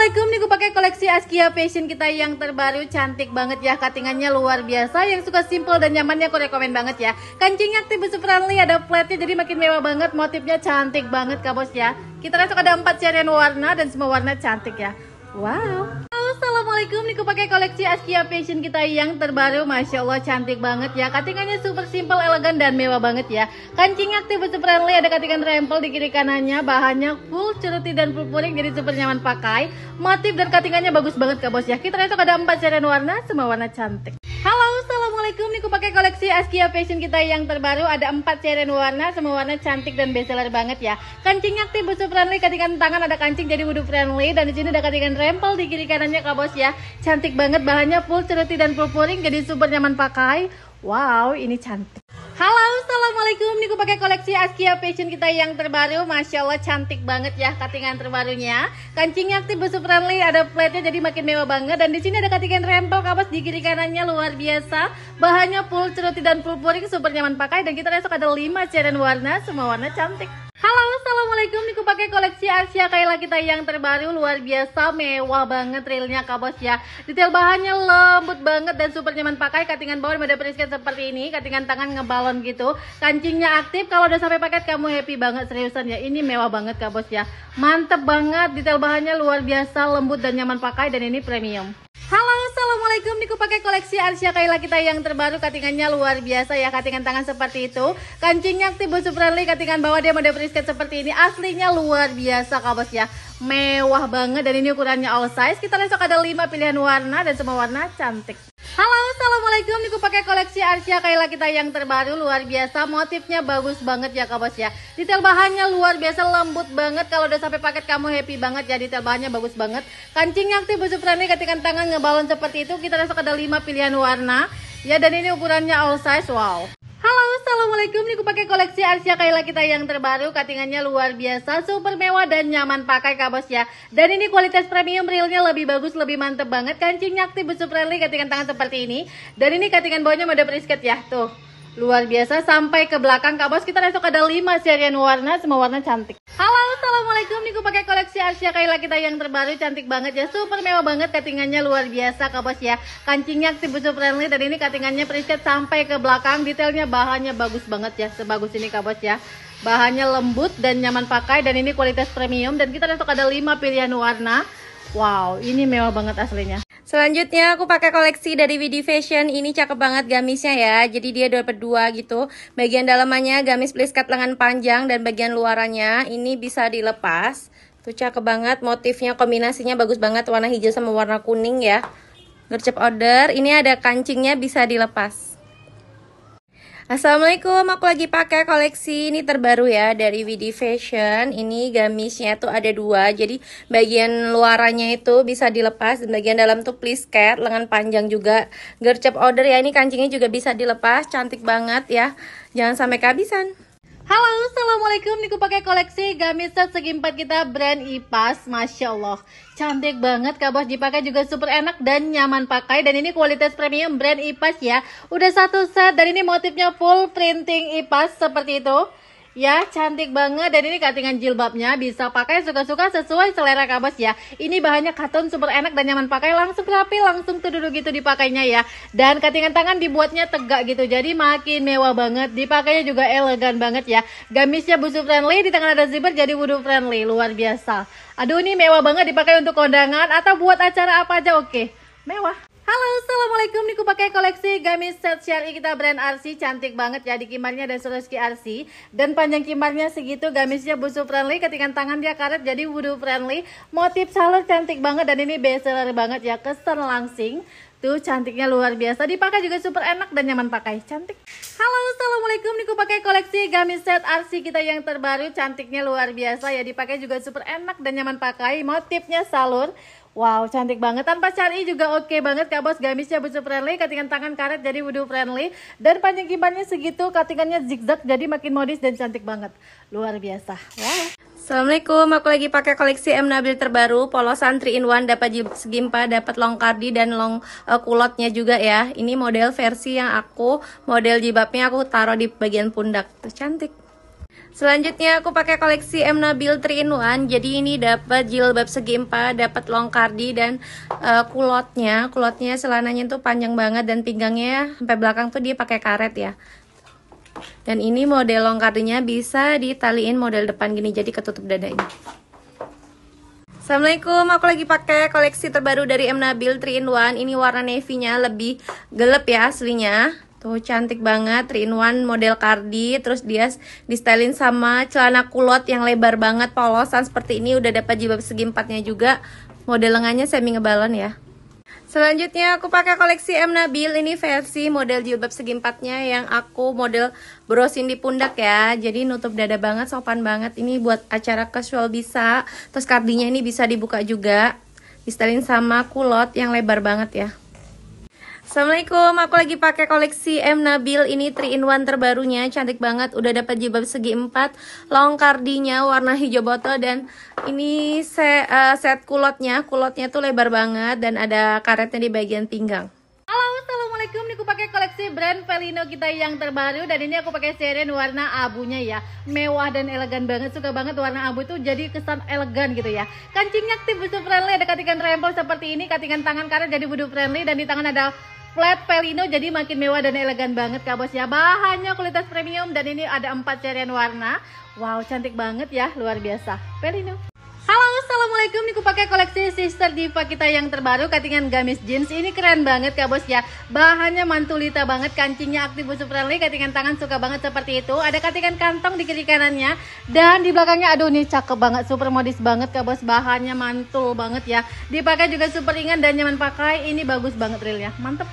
Assalamualaikum nih gue pakai koleksi Askia Fashion kita yang terbaru cantik banget ya katingannya luar biasa yang suka simple dan nyamannya aku rekomen banget ya kancingnya aktif friendly ada platnya jadi makin mewah banget motifnya cantik banget kak bos ya kita kan suka ada empat serian warna dan semua warna cantik ya wow Assalamualaikum Niku pakai koleksi Askia Fashion kita yang terbaru Masya Allah cantik banget ya Katingannya super simple, elegan dan mewah banget ya Kancingnya aktif super friendly Ada katingan rempel di kiri kanannya Bahannya full ceruti dan full puring Jadi super nyaman pakai Motif dan katingannya bagus banget kak bos ya Kita itu ada 4 serian warna Semua warna cantik Assalamualaikum, Niku pakai koleksi Askia Fashion kita yang terbaru Ada 4 cairan warna, semua warna cantik dan bestseller banget ya Kancingnya aktif busuk friendly, ketikan tangan ada kancing jadi wudhu friendly Dan di sini ada ketikan rempel di kiri kanannya kak bos ya Cantik banget, bahannya full ceruti dan full puring jadi super nyaman pakai Wow, ini cantik Halo, Assalamualaikum. Ini aku pakai koleksi Askia Fashion kita yang terbaru. Masya Allah, cantik banget ya katingan terbarunya. Kancingnya aktif super friendly, ada plate jadi makin mewah banget. Dan di sini ada katingan rempel, kapas di kiri kanannya luar biasa. Bahannya full ceruti dan full puring super nyaman pakai. Dan kita besok ada 5 cairan warna, semua warna cantik. Assalamualaikum Niku pakai koleksi Asia Kayla kita yang terbaru luar biasa mewah banget realnya kak bos ya detail bahannya lembut banget dan super nyaman pakai katingan bawah ada perisket seperti ini katingan tangan ngebalon gitu kancingnya aktif kalau udah sampai paket kamu happy banget seriusan ya ini mewah banget kak bos ya mantep banget detail bahannya luar biasa lembut dan nyaman pakai dan ini premium Halo, Assalamualaikum Niku pakai koleksi Arsya Kaila kita yang terbaru Katingannya luar biasa ya, katingan tangan seperti itu Kancingnya tipe superly, katingan bawah dia model brisket seperti ini Aslinya luar biasa kabos ya Mewah banget dan ini ukurannya all size Kita besok ada 5 pilihan warna dan semua warna cantik Halo, Assalamualaikum. Niku pakai koleksi Arsia Kaila kita yang terbaru. Luar biasa, motifnya bagus banget ya, Kak ya. Detail bahannya luar biasa, lembut banget. Kalau udah sampai paket kamu happy banget ya, detail bahannya bagus banget. Kancingnya aktif, busuk friendly, ketikan tangan ngebalon seperti itu. Kita rasa ada 5 pilihan warna. Ya, dan ini ukurannya all size, wow assalamualaikum Niku pakai koleksi Asia Kaila kita yang terbaru Katingannya luar biasa, super mewah dan nyaman pakai kak ya Dan ini kualitas premium realnya lebih bagus, lebih mantep banget Kancingnya aktif, super friendly, katingan tangan seperti ini Dan ini katingan bawahnya mode brisket ya, tuh Luar biasa sampai ke belakang Kak Bos. Kita besok ada 5 serian warna, semua warna cantik. Halo, Assalamualaikum. Niku pakai koleksi Asia Kaila kita yang terbaru cantik banget ya. Super mewah banget ketingannya luar biasa Kak Bos ya. Kancingnya si busu friendly dan ini ketingannya preset sampai ke belakang. Detailnya bahannya bagus banget ya. Sebagus ini Kak Bos ya. Bahannya lembut dan nyaman pakai dan ini kualitas premium dan kita besok ada 5 pilihan warna. Wow, ini mewah banget aslinya. Selanjutnya aku pakai koleksi dari VD Fashion. Ini cakep banget gamisnya ya. Jadi dia dapat dua gitu. Bagian dalamannya gamis please cut lengan panjang dan bagian luarannya ini bisa dilepas. Tuh cakep banget motifnya kombinasinya bagus banget warna hijau sama warna kuning ya. Gercep order. Ini ada kancingnya bisa dilepas. Assalamualaikum, aku lagi pakai koleksi ini terbaru ya dari Widi Fashion. Ini gamisnya tuh ada dua, jadi bagian luarannya itu bisa dilepas dan bagian dalam tuh please cat, lengan panjang juga. Gercep order ya, ini kancingnya juga bisa dilepas, cantik banget ya. Jangan sampai kehabisan. Halo, Assalamualaikum. Niku pakai koleksi gamis set segi empat kita brand Ipas. Masya Allah, cantik banget. kabar dipakai juga super enak dan nyaman pakai. Dan ini kualitas premium brand Ipas ya. Udah satu set dan ini motifnya full printing Ipas seperti itu. Ya, cantik banget dan ini katingan jilbabnya bisa pakai suka-suka sesuai selera kabas ya. Ini bahannya katun super enak dan nyaman pakai, langsung rapi, langsung tuh duduk gitu dipakainya ya. Dan katingan tangan dibuatnya tegak gitu, jadi makin mewah banget. Dipakainya juga elegan banget ya. Gamisnya busuk friendly, di tangan ada zipper jadi wudhu friendly, luar biasa. Aduh ini mewah banget dipakai untuk kondangan atau buat acara apa aja oke. Mewah. Halo, Assalamualaikum Niku pakai koleksi gamis set syari kita brand RC Cantik banget ya di kimarnya ada Sureski RC Dan panjang kimarnya segitu Gamisnya busu friendly ketikan tangan dia karet jadi wudu friendly Motif salur cantik banget Dan ini bestseller banget ya Kesan langsing Tuh cantiknya luar biasa Dipakai juga super enak dan nyaman pakai Cantik Halo Assalamualaikum Niku pakai koleksi gamis set RC kita yang terbaru Cantiknya luar biasa ya Dipakai juga super enak dan nyaman pakai Motifnya salur Wow, cantik banget. Tanpa cari juga oke okay banget Kak Bos. Gamisnya bucu friendly, katingan tangan karet jadi wudhu friendly. Dan panjang kibannya segitu, katingannya zigzag jadi makin modis dan cantik banget. Luar biasa. Wow. Assalamualaikum, aku lagi pakai koleksi M Nabil terbaru Polosan 3 in 1, dapat segimpa, dapat long cardi dan long uh, kulotnya juga ya Ini model versi yang aku, model jilbabnya aku taruh di bagian pundak Tuh cantik Selanjutnya aku pakai koleksi M Nabil 3 in 1. Jadi ini dapat jilbab segi empat, dapat long cardi dan uh, kulotnya. Kulotnya selananya tuh panjang banget dan pinggangnya sampai belakang tuh dia pakai karet ya. Dan ini model long cardinya bisa ditaliin model depan gini jadi ketutup dadanya. Assalamualaikum, aku lagi pakai koleksi terbaru dari M Nabil 3 in 1. Ini warna navy-nya lebih gelap ya aslinya. Tuh cantik banget, 3 in 1 model cardi, terus dia distelin sama celana kulot yang lebar banget, polosan seperti ini, udah dapat jilbab segi empatnya juga, model lengannya semi ngebalon ya. Selanjutnya aku pakai koleksi M Nabil, ini versi model jilbab segi empatnya yang aku model brosin di pundak ya, jadi nutup dada banget, sopan banget, ini buat acara casual bisa, terus kardinya ini bisa dibuka juga, distelin sama kulot yang lebar banget ya. Assalamualaikum, aku lagi pakai koleksi M Nabil ini 3 in 1 terbarunya, cantik banget, udah dapat jilbab segi 4, long cardinya, warna hijau botol dan ini set, uh, eh, set kulotnya, kulotnya tuh lebar banget dan ada karetnya di bagian pinggang. Halo, Assalamualaikum, ini aku pakai koleksi brand Pelino kita yang terbaru dan ini aku pakai seren warna abunya ya, mewah dan elegan banget, suka banget warna abu itu jadi kesan elegan gitu ya. Kancingnya aktif budu friendly, ada katingan rempel seperti ini, katingan tangan karet jadi budu friendly dan di tangan ada flat Pelino jadi makin mewah dan elegan banget Kak Bos ya. Bahannya kualitas premium dan ini ada empat cerian warna. Wow, cantik banget ya, luar biasa. Pelino. Halo, Assalamualaikum. Niku pakai koleksi Sister Diva kita yang terbaru katingan gamis jeans. Ini keren banget Kak Bos ya. Bahannya mantulita banget, kancingnya aktif busuk friendly, katingan tangan suka banget seperti itu. Ada katingan kantong di kiri kanannya dan di belakangnya aduh ini cakep banget, super modis banget Kak Bos. Bahannya mantul banget ya. Dipakai juga super ringan dan nyaman pakai. Ini bagus banget real ya Mantep.